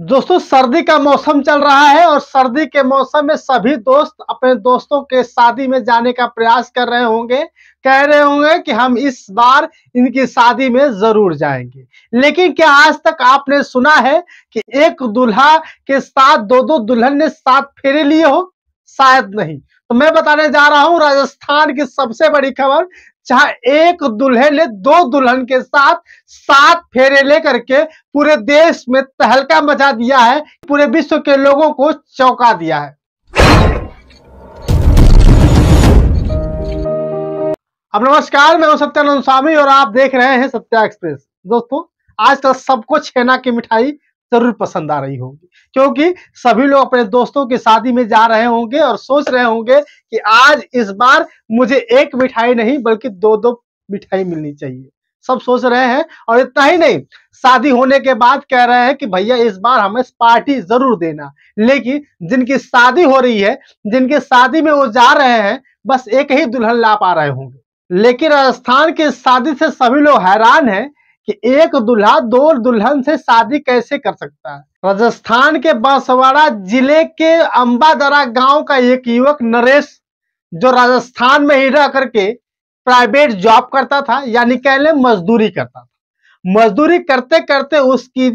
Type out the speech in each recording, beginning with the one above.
दोस्तों सर्दी का मौसम चल रहा है और सर्दी के मौसम में सभी दोस्त अपने दोस्तों के शादी में जाने का प्रयास कर रहे होंगे कह रहे होंगे कि हम इस बार इनकी शादी में जरूर जाएंगे लेकिन क्या आज तक आपने सुना है कि एक दूल्हा के साथ दो दो दुल्हन ने सात फेरे लिए हो शायद नहीं तो मैं बताने जा रहा हूं राजस्थान की सबसे बड़ी खबर जहां एक दुल्हे ने दो दुल्हन के साथ सात फेरे लेकर के पूरे देश में तहलका मचा दिया है पूरे विश्व के लोगों को चौंका दिया है अब नमस्कार मैं हूं सत्यानंद स्वामी और आप देख रहे हैं सत्या एक्सप्रेस दोस्तों आज तक सबको छेना की मिठाई जरूर पसंद आ रही होगी क्योंकि सभी लोग अपने दोस्तों की शादी में जा रहे होंगे और सोच रहे होंगे कि आज इस बार मुझे एक मिठाई नहीं बल्कि दो दो मिठाई मिलनी चाहिए सब सोच रहे हैं और इतना ही नहीं शादी होने के बाद कह रहे हैं कि भैया इस बार हमें पार्टी जरूर देना लेकिन जिनकी शादी हो रही है जिनकी शादी में वो जा रहे हैं बस एक ही दुल्हन ला पा रहे होंगे लेकिन राजस्थान की शादी से सभी लोग हैरान हैं कि एक दुल्हा दो दुल्हन से शादी कैसे कर सकता है राजस्थान के बांसवाड़ा जिले के अंबादरा गांव का एक युवक नरेश जो राजस्थान में ही रह करके प्राइवेट जॉब करता था यानी कह लें मजदूरी करता था मजदूरी करते करते उसकी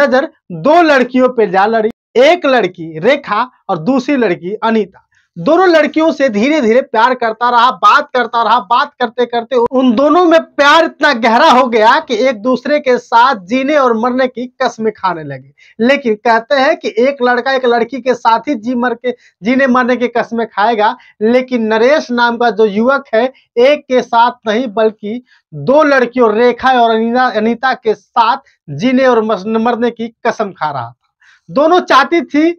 नजर दो लड़कियों पे जा लड़ी एक लड़की रेखा और दूसरी लड़की अनीता दोनों लड़कियों से धीरे धीरे प्यार करता रहा बात करता रहा बात करते करते उन दोनों में प्यार इतना गहरा हो गया कि एक दूसरे के साथ जीने और मरने की कसम खाने लगे लेकिन कहते हैं कि एक लड़का एक लड़की के साथ ही जी मर के जीने मरने की कसमें खाएगा लेकिन नरेश नाम का जो युवक है एक के साथ नहीं बल्कि दो लड़कियों रेखा और अनिता के साथ जीने और मरने की कसम खा रहा था दोनों चाहती थी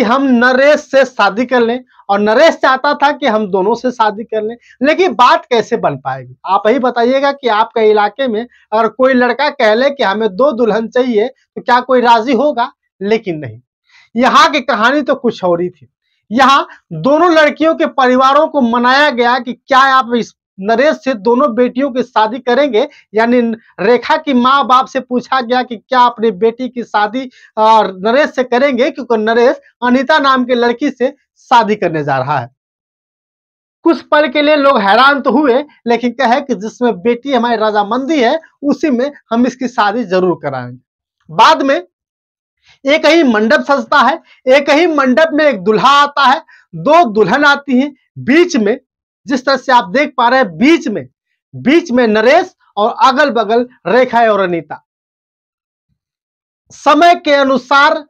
कि हम नरेश से शादी कर लें और नरेश चाहता था कि हम दोनों से शादी कर लें लेकिन बात कैसे बन पाएगी आप ही बताइएगा कि आपके इलाके में अगर कोई लड़का कह ले कि हमें दो दुल्हन चाहिए तो क्या कोई राजी होगा लेकिन नहीं यहाँ की कहानी तो कुछ और ही थी यहाँ दोनों लड़कियों के परिवारों को मनाया गया कि क्या आप इस नरेश से दोनों बेटियों की शादी करेंगे यानी रेखा की माँ बाप से पूछा गया कि क्या अपनी बेटी की शादी नरेश से करेंगे क्योंकि नरेश अनिता नाम की लड़की से शादी करने जा रहा है कुछ पल के लिए लोग हैरान तो हुए लेकिन कहे कि जिसमें बेटी हमारी रजामंदी है उसी में हम इसकी शादी जरूर कराएंगे बाद में एक ही मंडप सजता है एक ही मंडप में एक दुल्हा आता है दो दुल्हन आती है बीच में जिस तरह से आप देख पा रहे हैं बीच में बीच में नरेश और अगल बगल रेखा और अनिता समय के अनुसार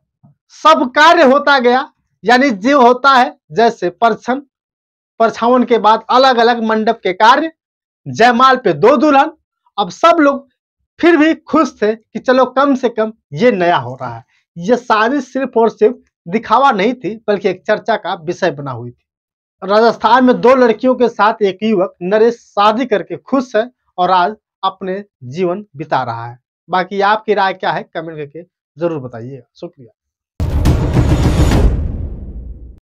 सब कार्य होता गया यानी जीव होता है जैसे परछन परछावन के बाद अलग अलग मंडप के कार्य जयमाल पे दो दुल्हन अब सब लोग फिर भी खुश थे कि चलो कम से कम ये नया हो रहा है ये सारी सिर्फ और सिर्फ दिखावा नहीं थी बल्कि एक चर्चा का विषय बना हुई थी राजस्थान में दो लड़कियों के साथ एक युवक नरेश शादी करके खुश है और आज अपने जीवन बिता रहा है बाकी आपकी राय क्या है कमेंट करके जरूर बताइएगा शुक्रिया